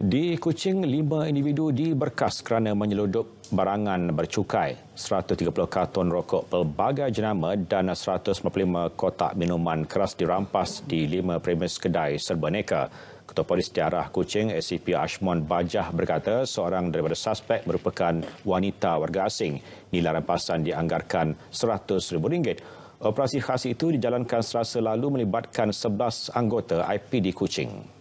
Di Kuching, lima individu diberkas kerana menyeludup barangan bercukai, 130 karton rokok pelbagai jenama dan 155 kotak minuman keras dirampas di lima premis kedai serba neka. Ketua Polis Diarah Kuching, SCP Ashmon Bajah berkata seorang daripada suspek merupakan wanita warga asing. Nilai rampasan dianggarkan rm ringgit. Operasi khas itu dijalankan selasa lalu melibatkan 11 anggota IPD Kuching.